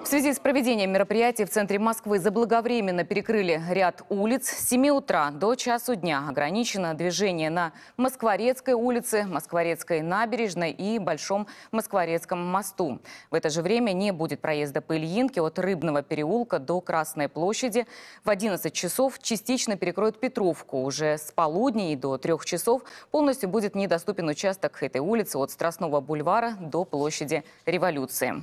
В связи с проведением мероприятий в центре Москвы заблаговременно перекрыли ряд улиц. С 7 утра до часу дня ограничено движение на Москворецкой улице, Москворецкой набережной и Большом Москворецком мосту. В это же время не будет проезда по Ильинке от Рыбного переулка до Красной площади. В 11 часов частично перекроют Петровку. Уже с полудня и до 3 часов полностью будет недоступен участок этой улицы от Страстного бульвара до площади Революции.